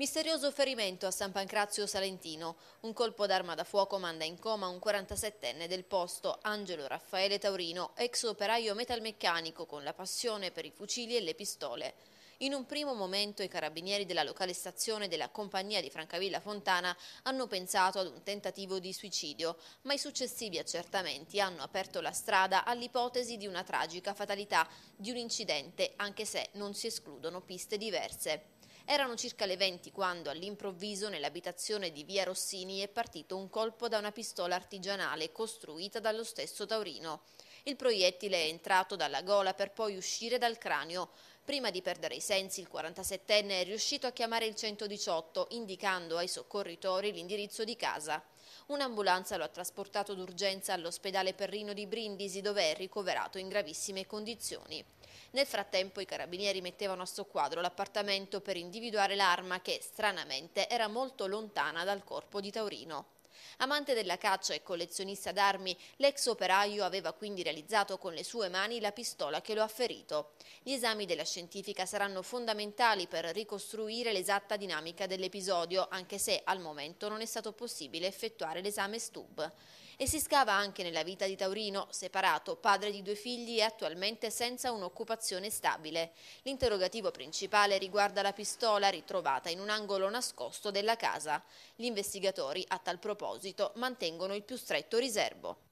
Misterioso ferimento a San Pancrazio Salentino. Un colpo d'arma da fuoco manda in coma un 47enne del posto, Angelo Raffaele Taurino, ex operaio metalmeccanico con la passione per i fucili e le pistole. In un primo momento i carabinieri della locale stazione della compagnia di Francavilla Fontana hanno pensato ad un tentativo di suicidio, ma i successivi accertamenti hanno aperto la strada all'ipotesi di una tragica fatalità, di un incidente, anche se non si escludono piste diverse. Erano circa le 20 quando all'improvviso nell'abitazione di via Rossini è partito un colpo da una pistola artigianale costruita dallo stesso Taurino. Il proiettile è entrato dalla gola per poi uscire dal cranio. Prima di perdere i sensi, il 47enne è riuscito a chiamare il 118, indicando ai soccorritori l'indirizzo di casa. Un'ambulanza lo ha trasportato d'urgenza all'ospedale Perrino di Brindisi, dove è ricoverato in gravissime condizioni. Nel frattempo i carabinieri mettevano a soqquadro l'appartamento per individuare l'arma che, stranamente, era molto lontana dal corpo di Taurino. Amante della caccia e collezionista d'armi, l'ex operaio aveva quindi realizzato con le sue mani la pistola che lo ha ferito. Gli esami della scientifica saranno fondamentali per ricostruire l'esatta dinamica dell'episodio, anche se al momento non è stato possibile effettuare l'esame STUB. E si scava anche nella vita di Taurino, separato, padre di due figli e attualmente senza un'occupazione stabile. L'interrogativo principale riguarda la pistola ritrovata in un angolo nascosto della casa. Gli investigatori, a tal proposito, proposito mantengono il più stretto riservo.